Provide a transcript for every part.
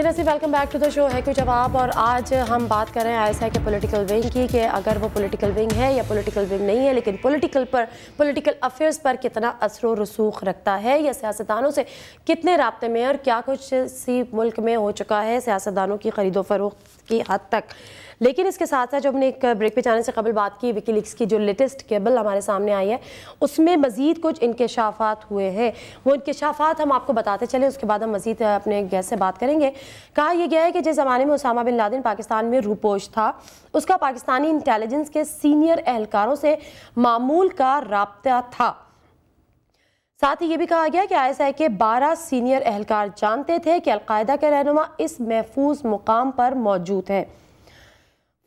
जी नसीब welcome back to the show है कुछ जवाब और आज हम बात कर रहे हैं आई के पॉलिटिकल विंग की कि अगर वो पॉलिटिकल विंग है या पॉलिटिकल विंग नहीं है लेकिन पॉलिटिकल पर पॉलिटिकल अफेयर्स पर कितना असर व रसूख रखता है या सियासतदानों से कितने रबते में और क्या कुछ सी मुल्क में हो चुका है सियासतदानों की खरीदो फरोख्त की हद तक लेकिन इसके साथ साथ जब हमने एक ब्रेक पे जाने से कबल बात की विकीलीक्स की जो लेटेस्ट केबल हमारे सामने आई है उसमें मज़ीद कुछ इंकशाफात हुए हैं वो इंकशाफात हम आपको बताते चले उसके बाद हम मज़ीद अपने गैस से बात करेंगे कहा यह गया है कि जिस ज़माने में उसामा बिन लादिन पाकिस्तान में रूपोश था उसका पाकिस्तानी इंटेलिजेंस के सीनियर एहलकारों से मामूल का रबता था साथ ही ये भी कहा गया कि आई के 12 सीनियर एहलकार जानते थे कि अलकायदा के रहनुमा इस महफूज मुकाम पर मौजूद हैं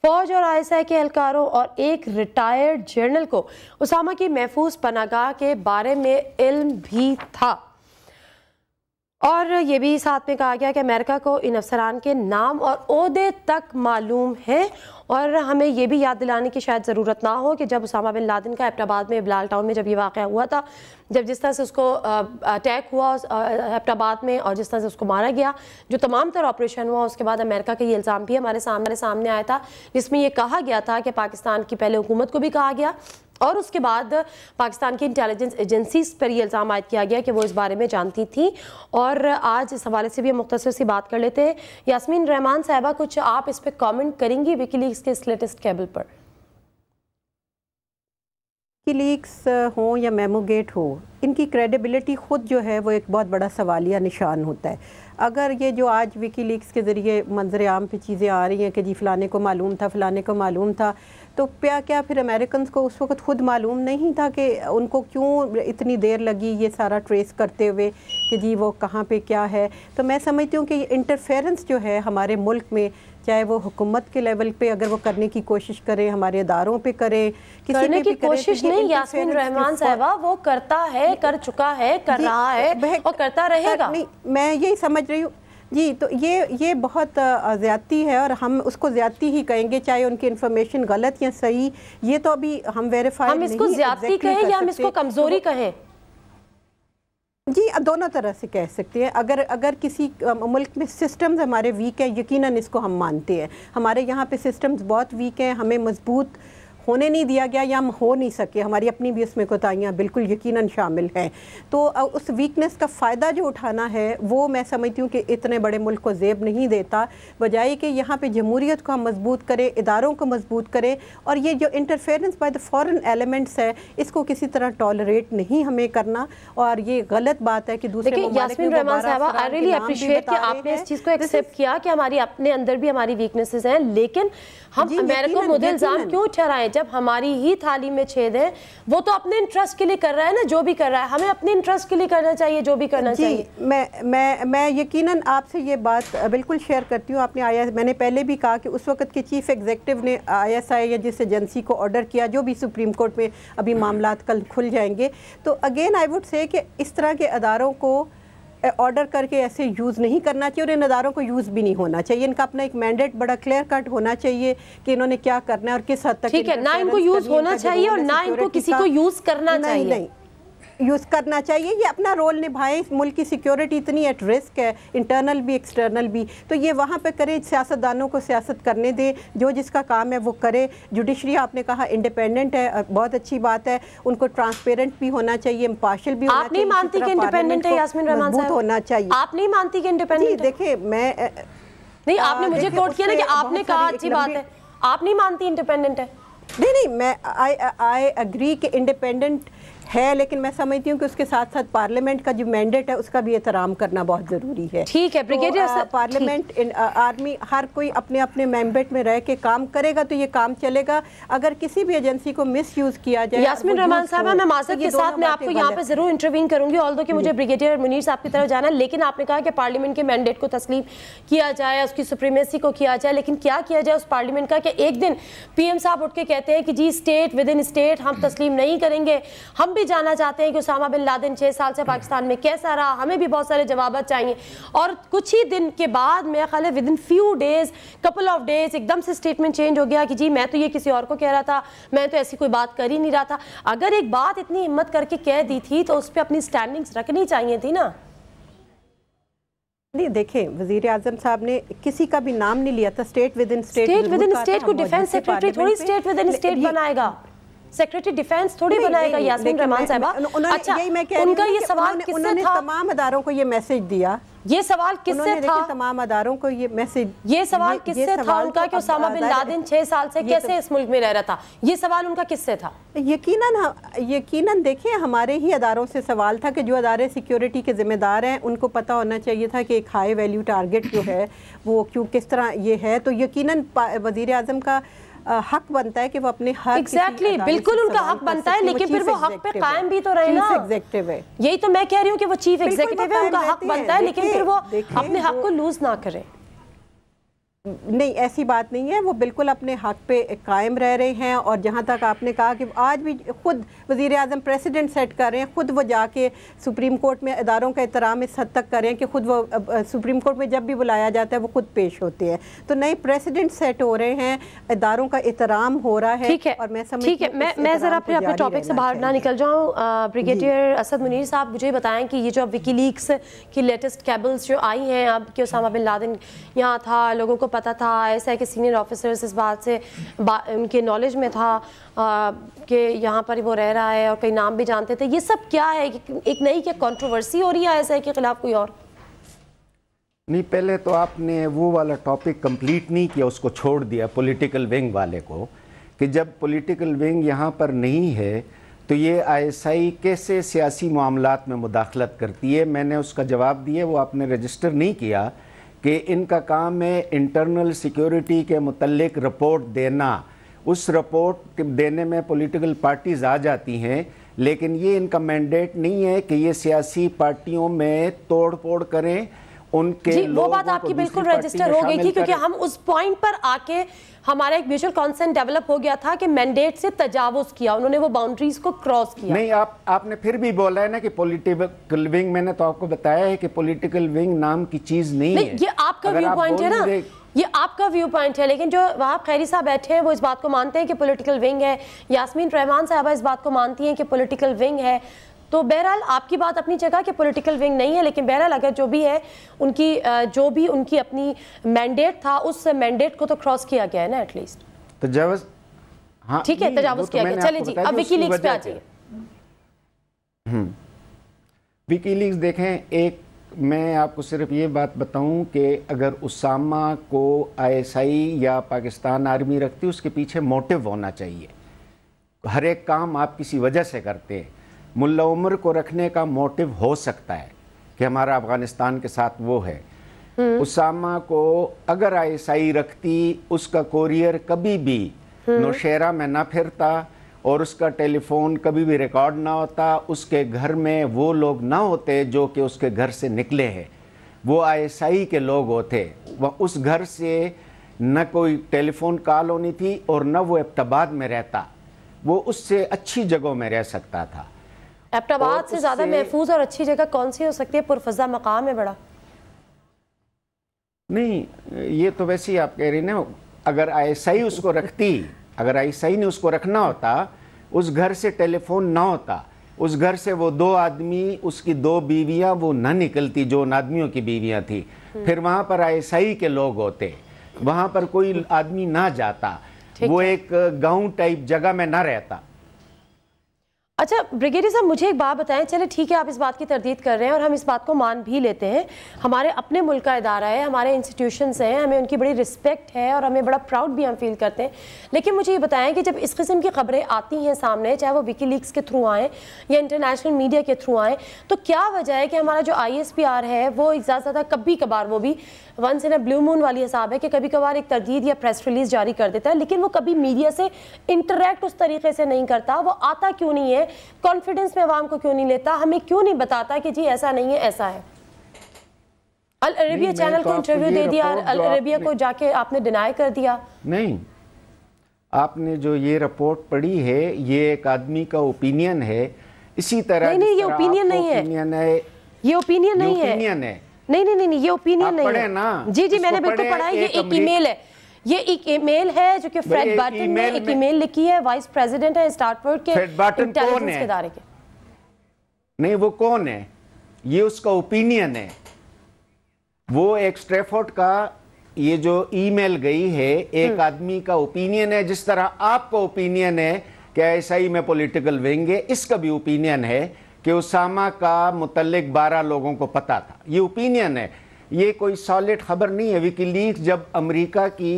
फौज और आईएसआई के एहलकारों और एक रिटायर्ड जनरल को उसामा की महफूज पनागाह के बारे में इल्म भी था और ये भी साथ में कहा गया कि अमेरिका को इन अफसरान के नाम और अहदे तक मालूम है और हमें यह भी याद दिलाने की शायद ज़रूरत ना हो कि जब उसामा बिन लादेन का एबटाबाद में बिलाल टाउन में जब ये वाक़ हुआ था जब जिस तरह से उसको अटैक हुआ एबटाबाद में और जिस तरह से उसको मारा गया जो तमाम तर ऑपरेशन हुआ उसके बाद अमेरिका का ये इल्ज़ाम भी हमारे सामने सामने आया था जिसमें यह कहा गया था कि पाकिस्तान की पहले हुकूमत को भी कहा गया और उसके बाद पाकिस्तान की इंटेलिजेंस एजेंसीज पर यह इल्ज़ाम आयद किया गया कि वो इस बारे में जानती थी और आज इस हवाले से भी हम मुख्तर सी बात कर लेते हैं यासमीन रहमान साहबा कुछ आप इस पर कॉमेंट करेंगी विकली इसके के इस लेटेस्ट केबल पर की लीक्स हों या मेमोगेट हो इनकी क्रेडिबिलिटी ख़ुद जो है वो एक बहुत बड़ा सवालिया निशान होता है अगर ये जो आज विकी लीक्स के ज़रिए मंजर आम पे चीज़ें आ रही हैं कि जी फ़लाने को मालूम था फ़लाने को मालूम था तो क्या क्या फिर अमेरिकन को उस वक्त ख़ुद मालूम नहीं था कि उनको क्यों इतनी देर लगी ये सारा ट्रेस करते हुए कि जी वो कहाँ पर क्या है तो मैं समझती हूँ कि इंटरफेरेंस जो है हमारे मुल्क में चाहे वो हुकूमत के लेवल पे अगर वो करने की कोशिश करे हमारे इदारों पे करे किसी करने की तो कोशिश नहीं यासमीन रहमान साहबा वो करता है कर चुका है कर रहा है और करता रहेगा नहीं मैं यही समझ रही हूँ जी तो ये ये बहुत ज़्यादती है और हम उसको ज़्यादती ही कहेंगे चाहे उनकी इन्फॉर्मेशन गलत या सही ये तो अभी हम वेरीफाई हम इसको ज़्यादती कहें या हम इसको कमज़ोरी कहें जी दोनों तरह से कह सकते हैं अगर अगर किसी मुल्क में सिस्टम्स हमारे वीक हैं यकीनन इसको हम मानते हैं हमारे यहाँ पे सिस्टम्स बहुत वीक हैं हमें मजबूत होने नहीं दिया गया या हम हो नहीं सके हमारी अपनी भी उसमें कोताहियाँ बिल्कुल यकीनन शामिल हैं तो उस वीकनेस का फ़ायदा जो उठाना है वो मैं समझती हूँ कि इतने बड़े मुल्क को जेब नहीं देता बजाय कि यहाँ पर जमहूरीत को हम मजबूत करें इदारों को मजबूत करें और ये जो interference by the foreign elements है इसको किसी तरह टॉलरेट नहीं हमें करना और ये गलत बात है कि दूसरे किया कि हमारी अपने अंदर भी हमारी वीकनेसेस हैं लेकिन हम इल्ज़ाम क्यों ठहराएं जब हमारी ही थाली में छेद है वो तो अपने इंटरेस्ट के लिए कर रहा है ना जो भी कर रहा है हमें अपने इंटरेस्ट के लिए करना चाहिए जो भी करना चाहिए मैं मैं मैं यकीनन आपसे ये बात बिल्कुल शेयर करती हूँ आपने आई मैंने पहले भी कहा कि उस वक्त के चीफ एग्जेक्टिव ने आई या जिस एजेंसी को ऑर्डर किया जो भी सुप्रीम कोर्ट में अभी मामला कल खुल जाएंगे तो अगेन आई वुड से कि इस तरह के अदारों को ऑर्डर करके ऐसे यूज़ नहीं करना चाहिए और इन अदारों को यूज़ भी नहीं होना चाहिए इनका अपना एक मैंडेट बड़ा क्लियर कट होना चाहिए कि इन्होंने क्या करना है और किस हद तक ठीक है ना इनको यूज़ होना चाहिए और ना इनको किसी को यूज़ करना चाहिए नहीं यूज़ करना चाहिए ये अपना रोल निभाएं इस मुल्क की सिक्योरिटी इतनी एट रिस्क है इंटरनल भी एक्सटर्नल भी तो ये वहाँ पे करें सियासतदानों को सियासत करने दें जो जिसका काम है वो करें जुडिशरी आपने कहा इंडिपेंडेंट है बहुत अच्छी बात है उनको ट्रांसपेरेंट भी होना चाहिए इम्पार्शल भी आप नहीं मानती कि इंडिपेंडेंट है यासमीन रहमान साहब होना चाहिए आप नहीं मानती कि इंडिपेंडेंट देखिए मैं नहीं आपने मुझे कोट किया ना कि आपने कहा अच्छी बात है आप नहीं मानती इंडिपेंडेंट है नहीं नहीं मैं आई आई एग्री कि इंडिपेंडेंट है लेकिन मैं समझती हूँ कि उसके साथ साथ पार्लियामेंट का जो मैंडेट है उसका भी एहतराम करना बहुत ज़रूरी है ठीक है तो, ब्रिगेडियर तो, पार्लियामेंट आर्मी हर कोई अपने अपने मैंबेट में रह के काम करेगा तो ये काम चलेगा अगर किसी भी एजेंसी को मिस यूज़ किया जाए यासमिन रहमान साहब मैं माजरत के साथ मैं आपको यहाँ पर ज़रूर इंटरव्यू करूँगी ऑल दो कि मुझे ब्रिगेडियर मुनीर साहब की तरफ जाना लेकिन आपने कहा कि पार्लियामेंट के मैंडेट को तस्लीम किया जाए उसकी सुप्रीमेसी को किया जाए लेकिन क्या किया जाए उस पार्लियामेंट का कि एक दिन पी साहब उठ के कहते हैं कि जी स्टेट विद इन स्टेट हम तस्लीम नहीं करेंगे हम भी जानना चाहते हैं कि उसामा बिन लादेन छः साल से पाकिस्तान में कैसा रहा हमें भी बहुत सारे जवाब चाहिए और कुछ ही दिन के बाद मेरा ख्याल है within few days couple of days एकदम से स्टेटमेंट चेंज हो गया कि जी मैं तो ये किसी और को कह रहा था मैं तो ऐसी कोई बात कर ही नहीं रहा था अगर एक बात इतनी हिम्मत करके कह दी थी तो उस पर अपनी स्टैंडिंग्स रखनी चाहिए थी ना नहीं देखें वजीर आजम साहब ने किसी का भी नाम नहीं लिया था state within state within state को डिफेंस सेक्रेटरी थोड़ी स्टेट विद इन स्टेट बनाएगा सेक्रेटरी डिफेंस थोड़ी बनाएगा यासमीन रहमान साहबा अच्छा यही मैं कह रही उनका ये सवाल किससे था तमाम अदारों को ये मैसेज दिया ये सवाल किससे था तमाम अदारों को ये मैसेज ये सवाल किससे था उनका कि उसामा बिन लादेन छह साल से कैसे तो- इस मुल्क में रह रहा था ये सवाल उनका किससे था यकीनन यकीनन देखें हमारे ही अदारों से सवाल था कि जो अदारे सिक्योरिटी के ज़िम्मेदार हैं उनको पता होना चाहिए था कि एक हाई वैल्यू टारगेट जो है वो क्यों किस तरह ये है तो यकीनन वजीर अजम का हक बनता है कि वो अपने हक exactly, बिल्कुल उनका हक बनता है लेकिन फिर वो हक पे कायम भी तो रहे ना एग्जेक्टिव है यही तो मैं कह रही हूँ कि वो चीफ एग्जीक्यूटिव है उनका हक बनता है लेकिन फिर वो अपने हक को लूज ना करें नहीं ऐसी बात नहीं है वो बिल्कुल अपने हक पे कायम रह रहे हैं और जहाँ तक आपने कहा कि आज भी ख़ुद वज़ी अजम प्रेसिडेंट सेट कर रहे हैं ख़ुद वो जाके सुप्रीम कोर्ट में इदारों का एहतराम इस हद तक कर रहे हैं कि ख़ुद वो सुप्रीम कोर्ट में जब भी बुलाया जाता है वो ख़ुद पेश होते हैं तो नए प्रेसिडेंट सेट हो रहे हैं इदारों का एहतराम हो रहा है ठीक है और मैं समझ ठीक है मैं मैं ज़रा फिर अपने टॉपिक से बाहर ना निकल जाऊँ ब्रिगेडियर असद मुनीर साहब मुझे बताएं कि ये जो अब विकी लीग्स की लेटेस्ट कैबल्स जो आई हैं अब कि उसामा बिन लादिन यहाँ था लोगों को पता था ऐसा है कि सीनियर ऑफिसर्स इस बात से बा, उनके नॉलेज में था कि यहाँ पर वो रह रहा है और कई नाम भी जानते थे ये सब क्या है एक नई क्या कंट्रोवर्सी हो रही है ऐसा के ख़िलाफ़ कोई और नहीं पहले तो आपने वो वाला टॉपिक कंप्लीट नहीं किया उसको छोड़ दिया पॉलिटिकल विंग वाले को कि जब पॉलिटिकल विंग यहाँ पर नहीं है तो ये आईएसआई कैसे सियासी मामला में मुदाखलत करती है मैंने उसका जवाब दिया वो आपने रजिस्टर नहीं किया कि इनका काम है इंटरनल सिक्योरिटी के मतलब रिपोर्ट देना उस रिपोर्ट देने में पॉलिटिकल पार्टीज़ आ जाती हैं लेकिन ये इनका मैंडेट नहीं है कि ये सियासी पार्टियों में तोड़ फोड़ करें उनके जी वो बात आपकी बिल्कुल रजिस्टर हो गई थी क्योंकि हम उस पॉइंट पर आके हमारा एक म्यूचुअल कॉन्सेंट डेवलप हो गया था कि मैंडेट से तजावज किया उन्होंने वो बाउंड्रीज को क्रॉस किया नहीं आप आपने फिर भी बोला है ना कि पॉलिटिकल विंग मैंने तो आपको बताया है कि पॉलिटिकल विंग नाम की चीज नहीं, नहीं है ये आपका व्यू पॉइंट है ना ये आपका व्यू पॉइंट है लेकिन जो वहाँ खैरी साहब बैठे हैं वो इस बात को मानते हैं कि पॉलिटिकल विंग है यासमीन रहमान साहबा इस बात को मानती हैं कि पॉलिटिकल विंग है तो बहरहाल आपकी बात अपनी जगह कि पॉलिटिकल विंग नहीं है लेकिन बहरहाल अगर जो भी है उनकी जो भी उनकी अपनी मैंडेट था उस मैंडेट को तो क्रॉस किया गया है ना एटलीस्ट तजावज तो हाँ ठीक है तजावज तो तो किया गया चले जी अब विकी लीग्स पे आ जाइए विकी लीग्स देखें एक मैं आपको सिर्फ ये बात बताऊं कि अगर उसामा को आईएसआई या पाकिस्तान आर्मी रखती उसके पीछे मोटिव होना चाहिए हर एक काम आप किसी वजह से करते हैं मुल्ला उमर को रखने का मोटिव हो सकता है कि हमारा अफगानिस्तान के साथ वो है हम्म। उसामा को अगर आईएसआई रखती उसका कोरियर कभी भी हम्म। नौशेरा में ना फिरता और उसका टेलीफोन कभी भी रिकॉर्ड ना होता उसके घर में वो लोग ना होते जो कि उसके घर से निकले हैं वो आईएसआई के लोग होते वह उस घर से न कोई टेलीफोन कॉल होनी थी और न वो इब्तबाद में रहता वो उससे अच्छी जगहों में रह सकता था एबटाबाद से ज़्यादा महफूज और अच्छी जगह कौन सी हो सकती है पुरफजा मकाम है बड़ा नहीं ये तो वैसे ही आप कह रही ना अगर आई उसको रखती अगर आई ने उसको रखना होता उस घर से टेलीफोन ना होता उस घर से वो दो आदमी उसकी दो बीवियां वो ना निकलती जो उन आदमियों की बीवियां थी हम्म। फिर वहां पर आई के लोग होते वहां पर कोई आदमी ना जाता वो एक गांव टाइप जगह में ना रहता अच्छा ब्रिगेडियर साहब मुझे एक बात बताएं चले ठीक है आप इस बात की तरदीद कर रहे हैं और हम इस बात को मान भी लेते हैं हमारे अपने मुल्क का इदारा है हमारे इंस्टीट्यूशंस हैं हमें उनकी बड़ी रिस्पेक्ट है और हमें बड़ा प्राउड भी हम फील करते हैं लेकिन मुझे ये बताएं कि जब इस किस्म की खबरें आती हैं सामने चाहे वो विकी लीग्स के थ्रू आएँ या इंटरनेशनल मीडिया के थ्रू आएँ तो क्या वजह है कि हमारा जो आई है वो ज़्यादा ज़्यादा कभी कभार वो भी once in a blue moon वाली हिसाब है कि कभी कभार एक तरदीद या प्रेस रिलीज जारी कर देता है लेकिन वो कभी मीडिया से इंटरेक्ट उस तरीके से नहीं करता वो आता क्यों नहीं है कॉन्फिडेंस में आवाम को क्यों नहीं लेता हमें क्यों नहीं बताता कि जी ऐसा नहीं है ऐसा है अल अरेबिया चैनल तो को इंटरव्यू दे दिया अल अरेबिया को जाके आपने डिनाई कर दिया नहीं आपने जो ये रिपोर्ट पढ़ी है ये एक आदमी का ओपिनियन है इसी तरह नहीं नहीं ये ओपिनियन नहीं है ये ओपिनियन नहीं है ओपिनियन है नहीं नहीं नहीं ये ओपिनियन नहीं है ना जी जी मैंने बिल्कुल पढ़ा है ये एक ईमेल है ये एक ईमेल है जो कि फ्रेड बार्टन ने एक ईमेल लिखी है वाइस प्रेसिडेंट है स्टार्टफोर्ड के इंटेलिजेंस के कौन है के नहीं वो कौन है ये उसका ओपिनियन है वो एक स्ट्रेफोर्ड का ये जो ईमेल गई है एक हम्म। आदमी का ओपिनियन है जिस तरह आपका ओपिनियन है कि ऐसा ही में पॉलिटिकल विंग है इसका भी ओपिनियन है कि उसामा का मुतलक बारह लोगों को पता था ये ओपिनियन है ये कोई सॉलिड खबर नहीं है विकीलीक्स जब अमेरिका की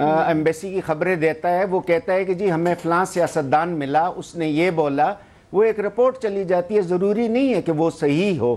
एम्बेसी की खबरें देता है वो कहता है कि जी हमें फ़लाँ सियासतदान मिला उसने ये बोला वो एक रिपोर्ट चली जाती है ज़रूरी नहीं है कि वो सही हो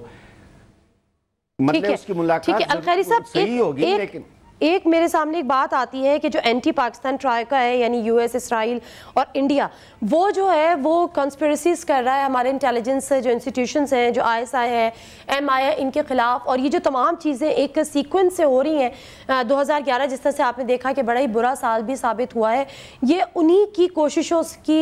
मतलब उसकी मुलाकात सही होगी लेकिन एक मेरे सामने एक बात आती है कि जो एंटी पाकिस्तान ट्रायका है यानी यूएस इसराइल और इंडिया वो जो है वो कंस्परेसीज कर रहा है हमारे इंटेलिजेंस जो इंस्टीट्यूशंस हैं जो आईएसआई है आई इनके खिलाफ और ये जो तमाम चीज़ें एक सीक्वेंस से हो रही हैं 2011 जिस तरह से आपने देखा कि बड़ा ही बुरा साल भी साबित हुआ है ये उन्हीं की कोशिशों की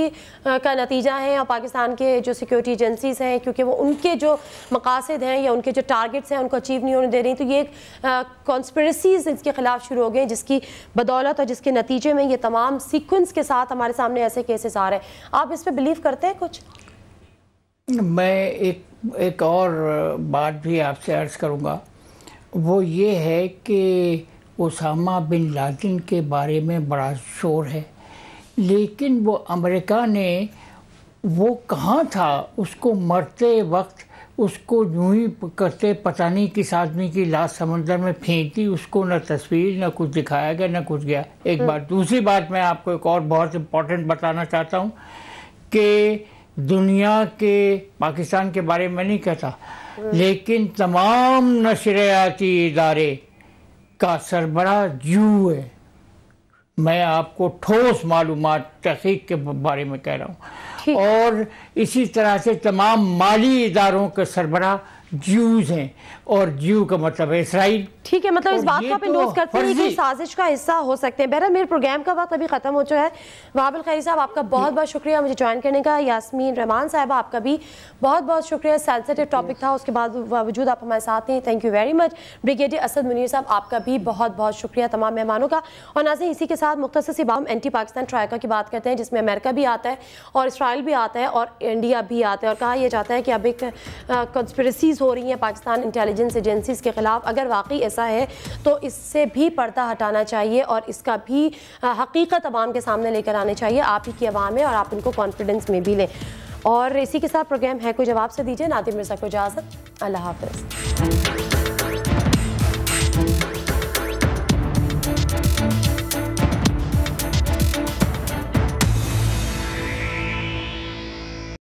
का नतीजा है और पाकिस्तान के जो सिक्योरिटी एजेंसीज़ हैं क्योंकि वो उनके जो मकासद हैं या उनके जो टारगेट्स हैं उनको अचीव नहीं होने दे रही तो ये कॉन्स्परेसीज़ इसके खिलाफ इख्तलाफ शुरू हो गए जिसकी बदौलत और जिसके नतीजे में ये तमाम सीक्वेंस के साथ हमारे सामने ऐसे केसेस आ रहे हैं आप इस पर बिलीव करते हैं कुछ मैं एक एक और बात भी आपसे अर्ज करूँगा वो ये है कि उसामा बिन लादिन के बारे में बड़ा शोर है लेकिन वो अमेरिका ने वो कहाँ था उसको मरते वक्त उसको यूं ही करते पता नहीं किस आदमी की लाश समंदर में फेंक दी उसको न तस्वीर न कुछ दिखाया गया न कुछ गया एक बात दूसरी बात मैं आपको एक और बहुत इम्पोर्टेंट बताना चाहता हूँ कि दुनिया के पाकिस्तान के बारे में नहीं कहता लेकिन तमाम नशरियाती इदारे का सरबरा यू है मैं आपको ठोस मालूम तहकीक के बारे में कह रहा हूँ और इसी तरह से तमाम माली इदारों के सरबरा ज्यूज हैं और ज्यू का मतलब है इसराइल ठीक है मतलब इस बात को आप तो करते हैं कि साजिश का हिस्सा हो सकते हैं बहरा मेरे प्रोग्राम का वक्त अभी ख़त्म हो चुका है वहाबिल खैरी साहब आपका बहुत बहुत शुक्रिया मुझे ज्वाइन करने का यासमीन रहमान साहब आपका भी बहुत बहुत शुक्रिया सेंसिटिव टॉपिक था उसके बाद बावजूद आप हमारे साथ हैं thank you very much brigadier Asad Munir sahab आपका भी बहुत बहुत शुक्रिया तमाम मेहमानों का और ना इसी के साथ मुख्तर सी बाम एंटी पाकिस्तान ट्रायका की बात करते हैं जिसमें अमेरिका भी आता है और इसराइल भी आता है और इंडिया भी आता है और कहा यह जाता है कि अब एक कंस्परेसीज हो रही हैं पाकिस्तान इंटेलिजेंस एजेंसीज़ के ख़िलाफ़ अगर वाकई ऐसा है तो इससे भी पर्दा हटाना चाहिए और इसका भी हकीकत आवाम के सामने लेकर आने चाहिए आप ही की आवाम है और आप इनको कॉन्फिडेंस में भी लें और इसी के साथ प्रोग्राम है कोई जवाब से दीजिए नादिम मिर्जा को इजाज़त अल्लाह हाफ